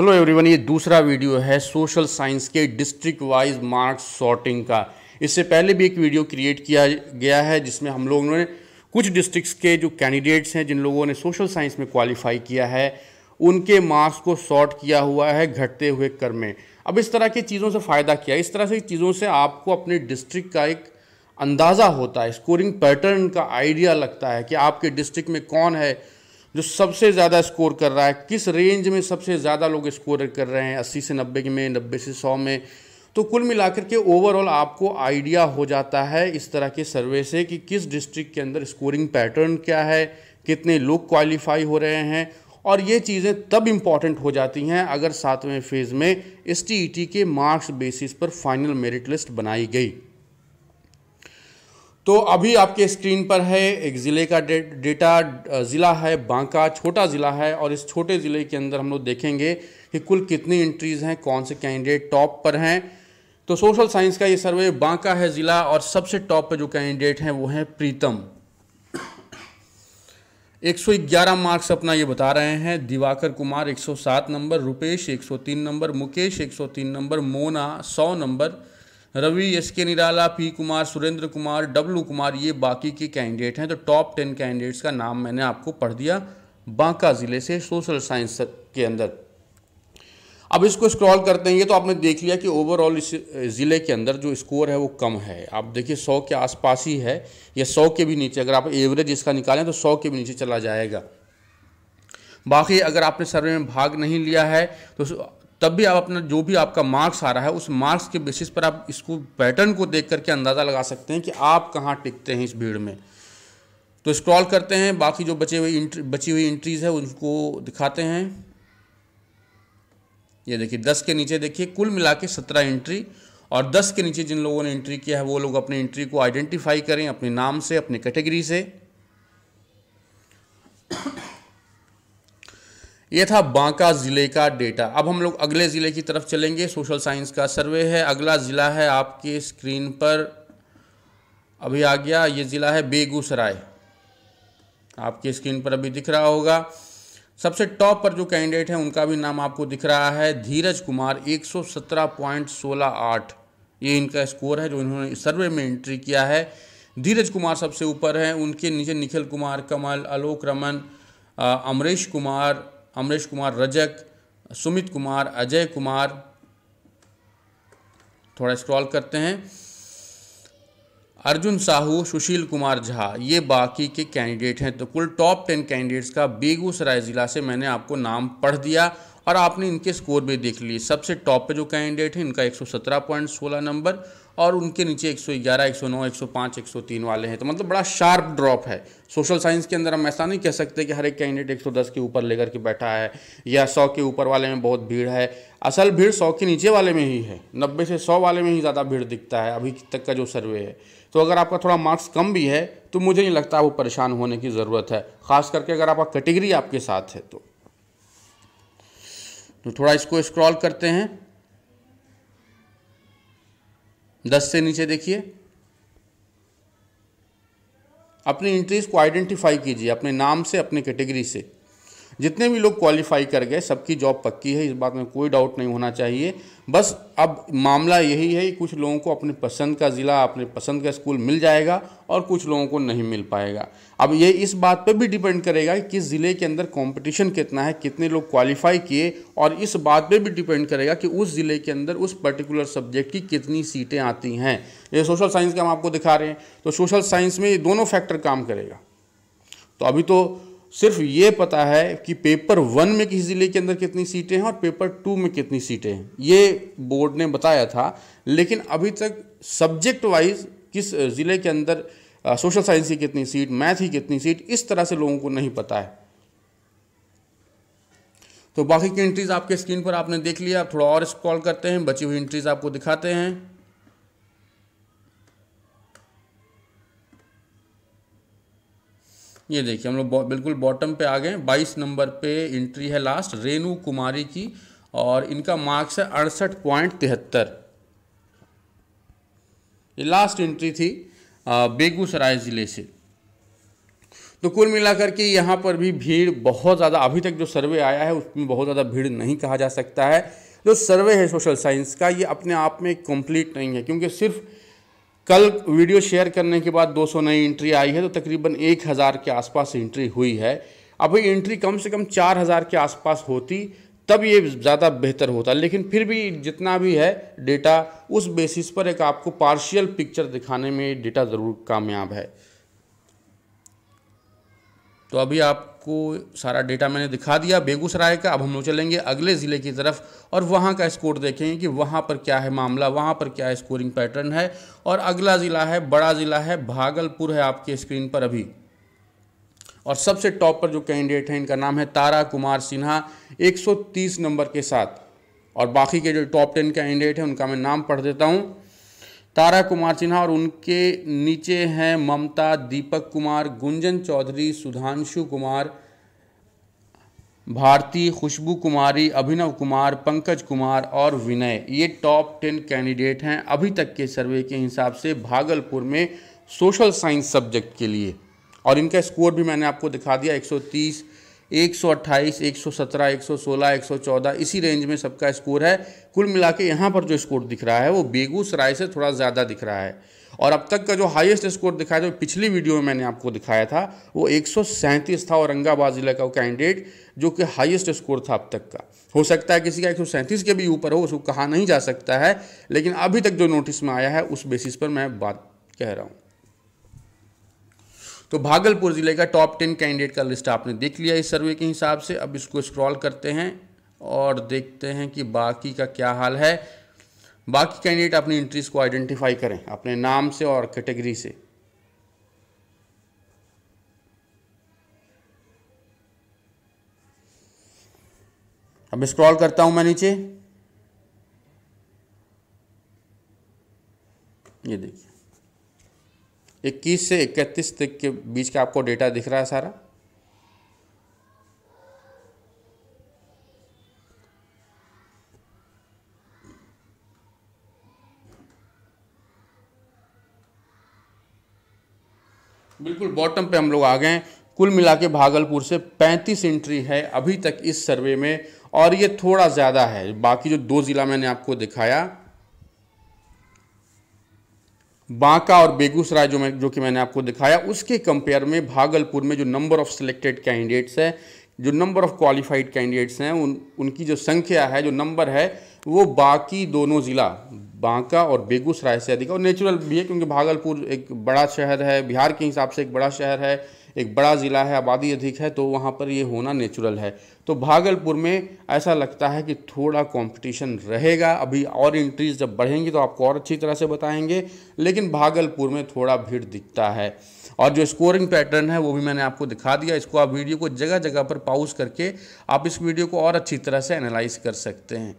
hello everyone ये दूसरा video है सोशल साइंस के डिस्ट्रिक्ट वाइज मार्क्स सॉर्टिंग का इससे पहले भी एक वीडियो क्रिएट किया गया है जिसमें हम लोगों ने कुछ डिस्ट्रिक्ट्स के जो कैंडिडेट्स हैं जिन लोगों ने सोशल साइंस में क्वालिफाई किया है उनके मार्क्स को सॉर्ट किया हुआ है घटते हुए कर में अब इस तरह की चीज़ों से फ़ायदा किया इस तरह से चीज़ों से आपको अपने डिस्ट्रिक्ट का एक अंदाज़ा होता है स्कोरिंग पैटर्न का आइडिया लगता है कि आपके डिस्ट्रिक्ट में कौन है जो सबसे ज़्यादा स्कोर कर रहा है किस रेंज में सबसे ज़्यादा लोग स्कोर कर रहे हैं अस्सी से नब्बे में नब्बे से सौ में तो कुल मिलाकर के ओवरऑल आपको आइडिया हो जाता है इस तरह के सर्वे से कि किस डिस्ट्रिक्ट के अंदर स्कोरिंग पैटर्न क्या है कितने लोग क्वालिफाई हो रहे हैं और ये चीज़ें तब इम्पॉर्टेंट हो जाती हैं अगर सातवें फेज़ में एस e के मार्क्स बेसिस पर फाइनल मेरिट लिस्ट बनाई गई तो अभी आपके स्क्रीन पर है एक ज़िले का डे, डेटा ज़िला है बांका छोटा ज़िला है और इस छोटे ज़िले के अंदर हम लोग देखेंगे कि कुल कितनी एंट्रीज़ हैं कौन से कैंडिडेट टॉप पर हैं तो सोशल साइंस का ये सर्वे बांका है ज़िला और सबसे टॉप पर जो कैंडिडेट हैं वो हैं प्रीतम 111 मार्क्स अपना ये बता रहे हैं Diwakar Kumar 107 number Rupesh 103 number Mukesh 103 number Mona 100 number Ravi S K Nirala P Kumar Surendra Kumar Dablu Kumar ये बाकी के कैंडिडेट हैं तो टॉप टेन कैंडिडेट्स का नाम मैंने आपको पढ़ दिया बांका ज़िले से सोशल साइंस के अंदर अब इसको स्क्रॉल करते हैं ये तो आपने देख लिया कि ओवरऑल इस ज़िले के अंदर जो स्कोर है वो कम है आप देखिए सौ के आसपास ही है या सौ के भी नीचे अगर आप एवरेज इसका निकालें तो सौ के भी नीचे चला जाएगा बाकी अगर आपने सर्वे में भाग नहीं लिया है तो तब भी आप अपना जो भी आपका मार्क्स आ रहा है उस मार्क्स के बेसिस पर आप इसको पैटर्न को देख करके अंदाज़ा लगा सकते हैं कि आप कहाँ टिकते हैं इस भीड़ में तो स्क्रॉल करते हैं बाकी जो बचे हुए बची हुई इंट्रीज़ है उनको दिखाते हैं ये देखिए दस के नीचे देखिए कुल मिला के सत्रह एंट्री और दस के नीचे जिन लोगों ने एंट्री किया है वो लोग अपने एंट्री को आइडेंटिफाई करें अपने नाम से अपने कैटेगरी से ये था बांका ज़िले का डेटा अब हम लोग अगले ज़िले की तरफ चलेंगे सोशल साइंस का सर्वे है अगला ज़िला है आपके स्क्रीन पर अभी आ गया ये ज़िला है बेगूसराय आपके स्क्रीन पर अभी दिख रहा होगा सबसे टॉप पर जो कैंडिडेट हैं उनका भी नाम आपको दिख रहा है धीरज कुमार एक ये इनका स्कोर है जो इन्होंने सर्वे में एंट्री किया है धीरज कुमार सबसे ऊपर हैं उनके नीचे निखिल कुमार कमल आलोक रमन अमरीश कुमार अमरीश कुमार रजक सुमित कुमार अजय कुमार थोड़ा स्क्रॉल करते हैं अर्जुन साहू सुशील कुमार झा ये बाकी के कैंडिडेट हैं तो कुल टॉप टेन कैंडिडेट्स का बेगूसराय ज़िला से मैंने आपको नाम पढ़ दिया और आपने इनके स्कोर भी देख लिए सबसे टॉप पे जो कैंडिडेट हैं इनका 117.16 नंबर और उनके नीचे 111, 109, 105, 103 वाले हैं तो मतलब बड़ा शार्प ड्रॉप है सोशल साइंस के अंदर हम ऐसा नहीं कह सकते कि हर एक कैंडिडेट 110 के ऊपर लेकर के बैठा है या 100 के ऊपर वाले में बहुत भीड़ है असल भीड़ 100 के नीचे वाले में ही है 90 से 100 वाले में ही ज़्यादा भीड़ दिखता है अभी तक का जो सर्वे है तो अगर आपका थोड़ा मार्क्स कम भी है तो मुझे नहीं लगता वो परेशान होने की ज़रूरत है ख़ास करके अगर आपका कैटेगरी आपके साथ है तो, तो थोड़ा इसको स्क्रॉल करते हैं दस से नीचे देखिए अपनी इंट्रीज को आइडेंटिफाई कीजिए अपने नाम से अपने कैटेगरी से जितने भी लोग क्वालिफाई कर गए सबकी जॉब पक्की है इस बात में कोई डाउट नहीं होना चाहिए बस अब मामला यही है कि कुछ लोगों को अपने पसंद का ज़िला अपने पसंद का स्कूल मिल जाएगा और कुछ लोगों को नहीं मिल पाएगा अब ये इस बात पर भी डिपेंड करेगा कि किस ज़िले के अंदर कॉम्पिटिशन कितना है कितने लोग क्वालिफाई किए और इस बात पर भी डिपेंड करेगा कि उस ज़िले के अंदर उस पर्टिकुलर सब्जेक्ट की कितनी सीटें आती हैं ये सोशल साइंस का हम आपको दिखा रहे हैं तो सोशल साइंस में ये दोनों फैक्टर काम करेगा तो अभी तो सिर्फ ये पता है कि पेपर वन में किस ज़िले के अंदर कितनी सीटें हैं और पेपर टू में कितनी सीटें हैं ये बोर्ड ने बताया था लेकिन अभी तक सब्जेक्ट वाइज किस ज़िले के अंदर सोशल साइंस की कितनी सीट मैथ ही कितनी सीट इस तरह से लोगों को नहीं पता है तो बाकी की एंट्रीज आपके स्क्रीन पर आपने देख लिया आप थोड़ा और स्क्रॉल करते हैं बची हुई एंट्रीज आपको दिखाते हैं ये देखिए हम लोग बिल्कुल बॉटम पे आ गए बाईस नंबर पे एंट्री है लास्ट रेनू कुमारी की और इनका मार्क्स है अड़सठ पॉइंट तिहत्तर ये लास्ट एंट्री थी बेगूसराय ज़िले से तो कुल मिलाकर के यहाँ पर भी भीड़ बहुत ज़्यादा अभी तक जो सर्वे आया है उसमें बहुत ज़्यादा भीड़ नहीं कहा जा सकता है जो सर्वे है सोशल साइंस का ये अपने आप में कंप्लीट नहीं है क्योंकि सिर्फ़ कल वीडियो शेयर करने के बाद 200 नई एंट्री आई है तो तकरीबन 1000 के आसपास एंट्री हुई है अभी एंट्री कम से कम 4000 के आसपास होती तब ये ज़्यादा बेहतर होता लेकिन फिर भी जितना भी है डेटा उस बेसिस पर एक आपको पार्शियल पिक्चर दिखाने में डेटा ज़रूर कामयाब है तो अभी आप आपको सारा डेटा मैंने दिखा दिया बेगूसराय का अब हम लोग चलेंगे अगले ज़िले की तरफ और वहाँ का स्कोर देखेंगे कि वहाँ पर क्या है मामला वहाँ पर क्या स्कोरिंग पैटर्न है और अगला ज़िला है बड़ा ज़िला है भागलपुर है आपके स्क्रीन पर अभी और सबसे टॉप पर जो कैंडिडेट हैं इनका नाम है तारा कुमार सिन्हा 130 नंबर के साथ और बाकी के जो टॉप टेन कैंडिडेट हैं उनका मैं नाम पढ़ देता हूँ तारा कुमार सिन्हा और उनके नीचे हैं ममता दीपक कुमार गुंजन चौधरी सुधांशु कुमार भारती खुशबू कुमारी अभिनव कुमार पंकज कुमार और विनय ये टॉप टेन कैंडिडेट हैं अभी तक के सर्वे के हिसाब से भागलपुर में सोशल साइंस सब्जेक्ट के लिए और इनका स्कोर भी मैंने आपको दिखा दिया 128, 117, 116, 114 इसी रेंज में सबका स्कोर है कुल मिला के यहाँ पर जो स्कोर दिख रहा है वो बेगूसराय से थोड़ा ज़्यादा दिख रहा है और अब तक का जो हाईएस्ट स्कोर दिखाया जो पिछली वीडियो में मैंने आपको दिखाया था वो एक था औरंगाबाद ज़िला का कैंडिडेट जो कि हाईएस्ट स्कोर था अब तक का हो सकता है किसी का एक के भी ऊपर हो उसको कहा नहीं जा सकता है लेकिन अभी तक जो नोटिस में आया है उस बेसिस पर मैं बात कह रहा हूँ तो भागलपुर ज़िले का टॉप टेन कैंडिडेट का लिस्ट आपने देख लिया इस सर्वे के हिसाब से अब इसको स्क्रॉल करते हैं और देखते हैं कि बाकी का क्या हाल है बाकी कैंडिडेट अपनी इंट्रीज को आइडेंटिफाई करें अपने नाम से और कैटेगरी से अब स्क्रॉल करता हूं मैं नीचे ये देखिए 21 से 31 तक के बीच का आपको डेटा दिख रहा है सारा बिल्कुल बॉटम पे हम लोग आ गए हैं कुल मिला के भागलपुर से 35 एंट्री है अभी तक इस सर्वे में और ये थोड़ा ज़्यादा है बाकी जो दो ज़िला मैंने आपको दिखाया बांका और बेगूसराय जो मैं जो कि मैंने आपको दिखाया उसके कंपेयर में भागलपुर में जो नंबर ऑफ़ सिलेक्टेड कैंडिडेट्स हैं जो नंबर ऑफ़ क्वालिफाइड कैंडिडेट्स हैं उन उनकी जो संख्या है जो नंबर है वो बाकी दोनों ज़िला बांका और बेगूसराय से अधिक और नेचुरल भी है क्योंकि भागलपुर एक बड़ा शहर है बिहार के हिसाब से एक बड़ा शहर है एक बड़ा ज़िला है आबादी अधिक है तो वहाँ पर ये होना नेचुरल है तो भागलपुर में ऐसा लगता है कि थोड़ा कंपटीशन रहेगा अभी और इंट्रीज जब बढ़ेंगी तो आपको और अच्छी तरह से बताएंगे लेकिन भागलपुर में थोड़ा भीड़ दिखता है और जो स्कोरिंग पैटर्न है वो भी मैंने आपको दिखा दिया इसको आप वीडियो को जगह जगह पर पाउज करके आप इस वीडियो को और अच्छी तरह से एनालाइज कर सकते हैं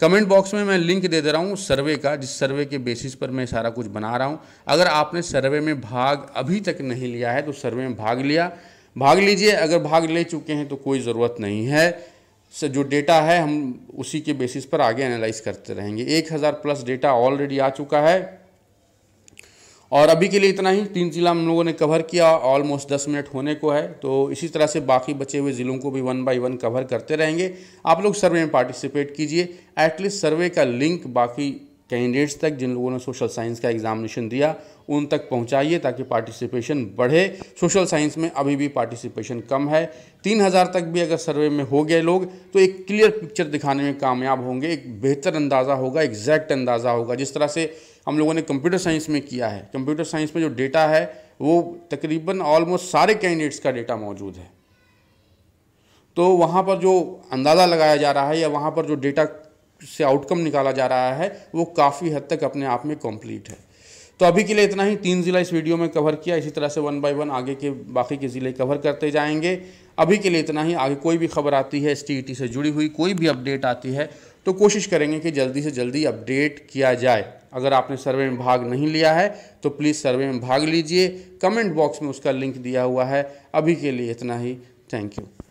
कमेंट बॉक्स में मैं लिंक दे दे रहा हूँ सर्वे का जिस सर्वे के बेसिस पर मैं सारा कुछ बना रहा हूँ अगर आपने सर्वे में भाग अभी तक नहीं लिया है तो सर्वे में भाग लिया भाग लीजिए अगर भाग ले चुके हैं तो कोई ज़रूरत नहीं है सर जो डेटा है हम उसी के बेसिस पर आगे एनालाइज करते रहेंगे एक हज़ार प्लस डेटा ऑलरेडी आ चुका है और अभी के लिए इतना ही तीन ज़िला हम लोगों ने कवर किया ऑलमोस्ट दस मिनट होने को है तो इसी तरह से बाकी बचे हुए ज़िलों को भी वन बाय वन कवर करते रहेंगे आप लोग सर्वे में पार्टिसिपेट कीजिए एटलीस्ट सर्वे का लिंक बाकी कैंडिडेट्स तक जिन लोगों ने सोशल साइंस का एग्जामिनेशन दिया उन तक पहुंचाइए ताकि पार्टिसिपेशन बढ़े सोशल साइंस में अभी भी पार्टिसिपेशन कम है तीन हज़ार तक भी अगर सर्वे में हो गए लोग तो एक क्लियर पिक्चर दिखाने में कामयाब होंगे एक बेहतर अंदाज़ा होगा एग्जैक्ट अंदाज़ा होगा जिस तरह से हम लोगों ने कंप्यूटर साइंस में किया है कंप्यूटर साइंस में जो डेटा है वो तकरीबन ऑलमोस्ट सारे कैंडिडेट्स का डेटा मौजूद है तो वहाँ पर जो अंदाज़ा लगाया जा रहा है या वहाँ पर जो डेटा से आउटकम निकाला जा रहा है वो काफ़ी हद तक अपने आप में कंप्लीट है तो अभी के लिए इतना ही तीन ज़िला इस वीडियो में कवर किया इसी तरह से वन बाय वन आगे के बाकी के ज़िले कवर करते जाएंगे अभी के लिए इतना ही आगे कोई भी खबर आती है एस e से जुड़ी हुई कोई भी अपडेट आती है तो कोशिश करेंगे कि जल्दी से जल्दी अपडेट किया जाए अगर आपने सर्वे में भाग नहीं लिया है तो प्लीज़ सर्वे में भाग लीजिए कमेंट बॉक्स में उसका लिंक दिया हुआ है अभी के लिए इतना ही थैंक यू